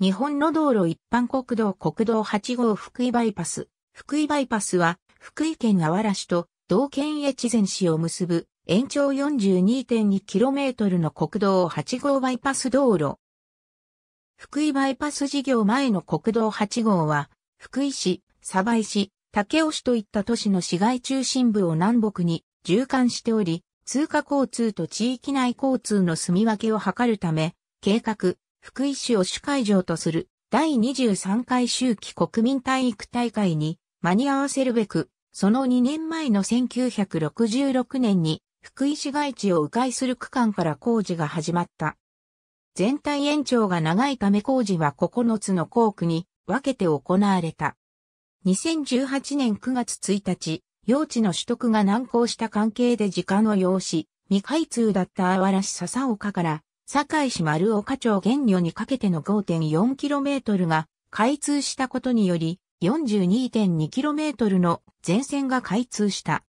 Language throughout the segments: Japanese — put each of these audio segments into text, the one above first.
日本の道路一般国道国道8号福井バイパス。福井バイパスは、福井県あわら市と道県越前市を結ぶ延長 42.2km の国道8号バイパス道路。福井バイパス事業前の国道8号は、福井市、鯖江市、武雄市といった都市の市街中心部を南北に縦貫しており、通過交通と地域内交通の住み分けを図るため、計画、福井市を主会場とする第23回秋季国民体育大会に間に合わせるべく、その2年前の1966年に福井市街地を迂回する区間から工事が始まった。全体延長が長いため工事は9つの工区に分けて行われた。2018年9月1日、用地の取得が難航した関係で時間を要し、未開通だったあわらし笹岡から堺市丸岡町原女にかけての 5.4km が開通したことにより 42.2km の全線が開通した。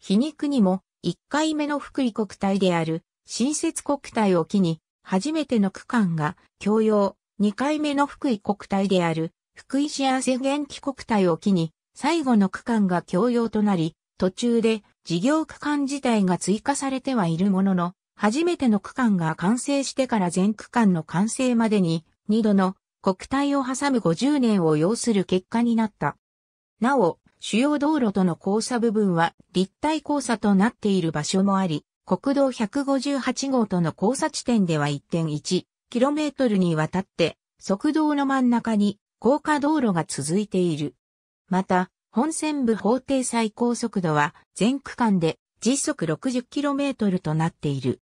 皮肉にも1回目の福井国体である新設国体を機に初めての区間が共用2回目の福井国体である福井市汗元気国体を機に最後の区間が共用となり途中で事業区間自体が追加されてはいるものの初めての区間が完成してから全区間の完成までに、2度の国体を挟む50年を要する結果になった。なお、主要道路との交差部分は立体交差となっている場所もあり、国道158号との交差地点では 1.1km にわたって、側道の真ん中に高架道路が続いている。また、本線部法定最高速度は全区間で時速 60km となっている。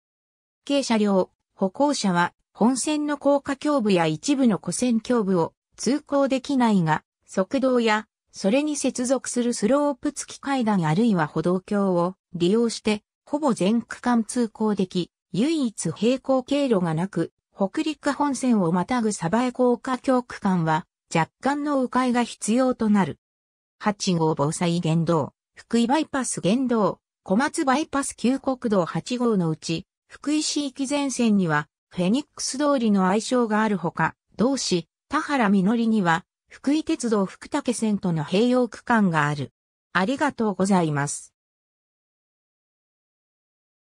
軽車両、歩行者は本線の高架橋部や一部の古線橋部を通行できないが、側道やそれに接続するスロープ付き階段あるいは歩道橋を利用してほぼ全区間通行でき、唯一平行経路がなく、北陸本線をまたぐ鯖江高架橋区間は若干の迂回が必要となる。8号防災原動、福井バイパス原動、小松バイパス旧国道8号のうち、福井市域前線には、フェニックス通りの愛称があるほか、同市、田原実には、福井鉄道福武線との併用区間がある。ありがとうございます。